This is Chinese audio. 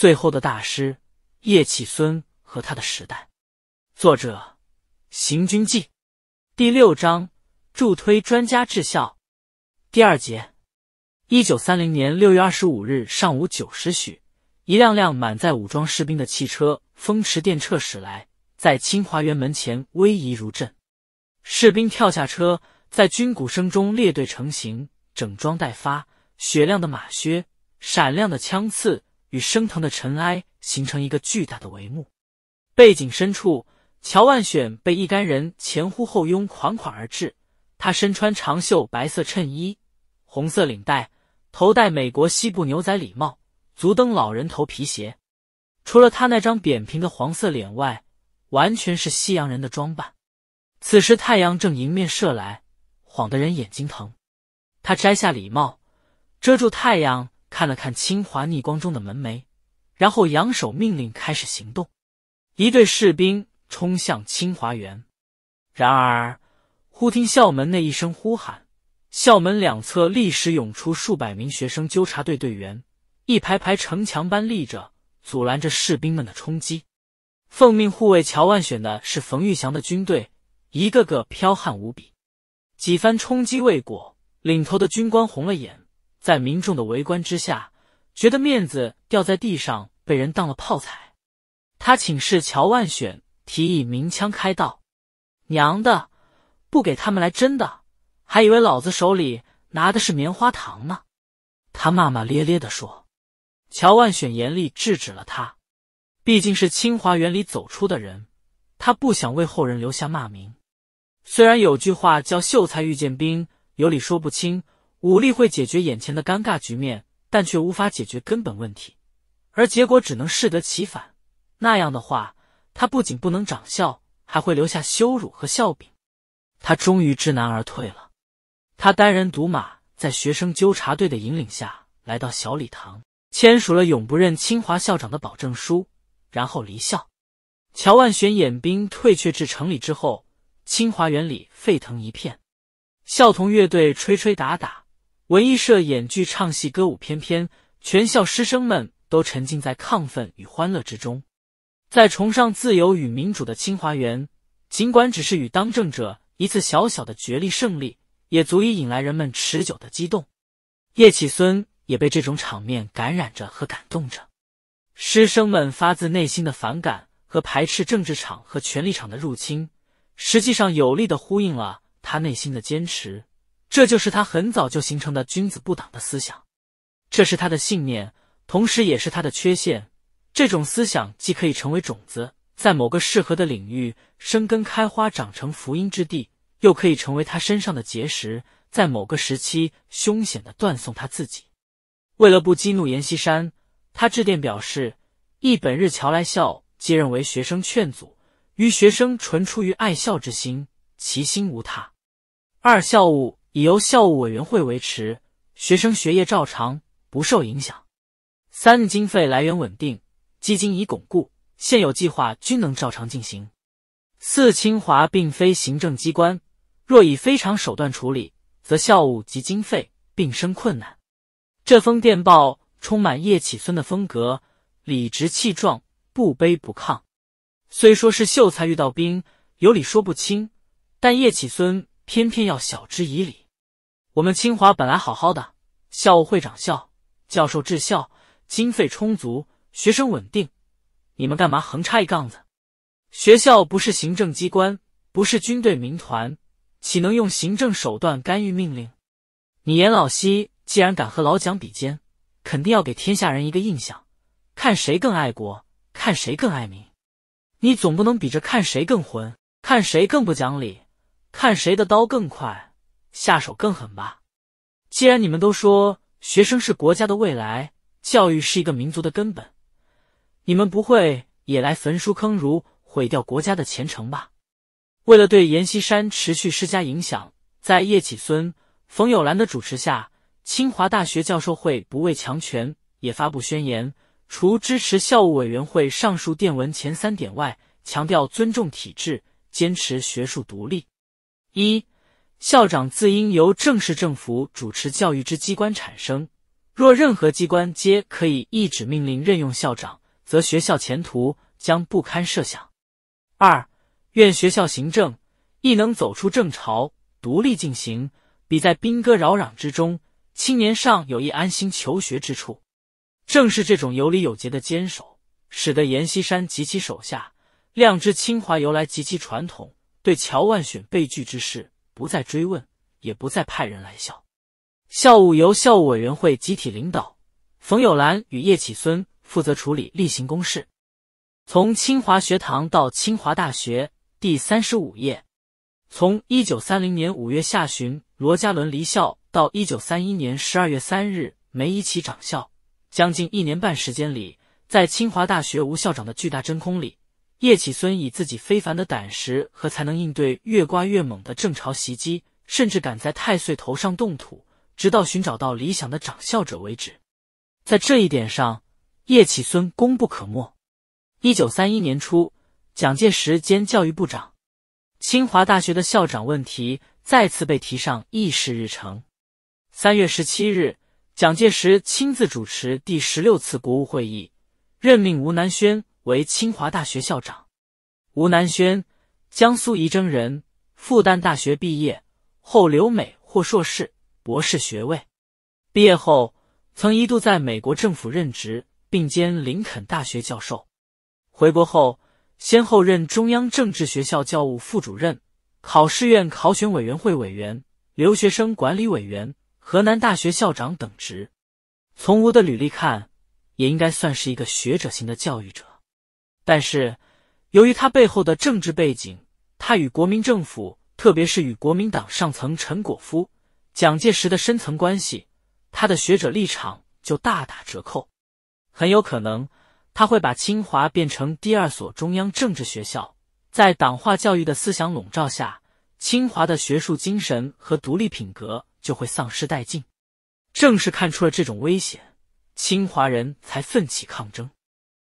最后的大师叶企孙和他的时代，作者：行军记，第六章助推专家治校，第二节。一九三零年六月二十五日上午九时许，一辆辆满载武装士兵的汽车风驰电掣驶来，在清华园门前威仪如阵。士兵跳下车，在军鼓声中列队成型，整装待发，雪亮的马靴，闪亮的枪刺。与升腾的尘埃形成一个巨大的帷幕。背景深处，乔万选被一干人前呼后拥，款款而至。他身穿长袖白色衬衣，红色领带，头戴美国西部牛仔礼帽，足蹬老人头皮鞋。除了他那张扁平的黄色脸外，完全是西洋人的装扮。此时太阳正迎面射来，晃得人眼睛疼。他摘下礼帽，遮住太阳。看了看清华逆光中的门楣，然后扬手命令开始行动。一队士兵冲向清华园，然而忽听校门内一声呼喊，校门两侧立时涌出数百名学生纠察队队员，一排排城墙般立着，阻拦着士兵们的冲击。奉命护卫乔万选的是冯玉祥的军队，一个个彪悍无比。几番冲击未果，领头的军官红了眼。在民众的围观之下，觉得面子掉在地上，被人当了炮菜。他请示乔万选，提议鸣枪开道。娘的，不给他们来真的，还以为老子手里拿的是棉花糖呢！他骂骂咧咧的说。乔万选严厉制止了他，毕竟是清华园里走出的人，他不想为后人留下骂名。虽然有句话叫“秀才遇见兵，有理说不清”。武力会解决眼前的尴尬局面，但却无法解决根本问题，而结果只能适得其反。那样的话，他不仅不能长笑，还会留下羞辱和笑柄。他终于知难而退了。他单人独马，在学生纠察队的引领下，来到小礼堂，签署了永不认清华校长的保证书，然后离校。乔万选演兵退却至城里之后，清华园里沸腾一片，校童乐队吹吹打打。文艺社演剧、唱戏、歌舞翩翩，全校师生们都沉浸在亢奋与欢乐之中。在崇尚自由与民主的清华园，尽管只是与当政者一次小小的角力胜利，也足以引来人们持久的激动。叶启孙也被这种场面感染着和感动着。师生们发自内心的反感和排斥政治场和权力场的入侵，实际上有力的呼应了他内心的坚持。这就是他很早就形成的“君子不党”的思想，这是他的信念，同时也是他的缺陷。这种思想既可以成为种子，在某个适合的领域生根开花，长成福音之地；又可以成为他身上的结石，在某个时期凶险的断送他自己。为了不激怒阎锡山，他致电表示：“一、本日乔来校接任为学生劝阻，于学生纯出于爱校之心，其心无他；二、校务。”已由校务委员会维持，学生学业照常不受影响。三、经费来源稳定，基金已巩固，现有计划均能照常进行。四、清华并非行政机关，若以非常手段处理，则校务及经费并生困难。这封电报充满叶启孙的风格，理直气壮，不卑不亢。虽说是秀才遇到兵，有理说不清，但叶启孙。偏偏要晓之以理。我们清华本来好好的，校务会长校，教授治校，经费充足，学生稳定。你们干嘛横插一杠子？学校不是行政机关，不是军队民团，岂能用行政手段干预命令？你严老西既然敢和老蒋比肩，肯定要给天下人一个印象，看谁更爱国，看谁更爱民。你总不能比着看谁更混，看谁更不讲理。看谁的刀更快，下手更狠吧！既然你们都说学生是国家的未来，教育是一个民族的根本，你们不会也来焚书坑儒，毁掉国家的前程吧？为了对阎锡山持续施加影响，在叶企孙、冯友兰的主持下，清华大学教授会不畏强权，也发布宣言，除支持校务委员会上述电文前三点外，强调尊重体制，坚持学术独立。一校长自应由正式政府主持教育之机关产生，若任何机关皆可以一纸命令任用校长，则学校前途将不堪设想。二愿学校行政亦能走出正潮，独立进行，比在兵戈扰攘之中，青年尚有一安心求学之处。正是这种有礼有节的坚守，使得阎锡山及其手下量知清华由来及其传统。对乔万选被拒之事不再追问，也不再派人来校。校务由校务委员会集体领导，冯友兰与叶启孙负责处理例行公事。从清华学堂到清华大学第三十五页，从一九三零年五月下旬罗家伦离校到一九三一年十二月三日梅贻琦掌校，将近一年半时间里，在清华大学吴校长的巨大真空里。叶企孙以自己非凡的胆识和才能，应对越刮越猛的正朝袭击，甚至敢在太岁头上动土，直到寻找到理想的掌校者为止。在这一点上，叶企孙功不可没。一九三一年初，蒋介石兼教育部长，清华大学的校长问题再次被提上议事日程。三月十七日，蒋介石亲自主持第十六次国务会议，任命吴南轩。为清华大学校长，吴南轩，江苏仪征人，复旦大学毕业，后留美获硕士、博士学位。毕业后，曾一度在美国政府任职，并兼林肯大学教授。回国后，先后任中央政治学校教务副主任、考试院考选委员会委员、留学生管理委员、河南大学校长等职。从吴的履历看，也应该算是一个学者型的教育者。但是，由于他背后的政治背景，他与国民政府，特别是与国民党上层陈果夫、蒋介石的深层关系，他的学者立场就大打折扣。很有可能，他会把清华变成第二所中央政治学校。在党化教育的思想笼罩下，清华的学术精神和独立品格就会丧失殆尽。正是看出了这种危险，清华人才奋起抗争。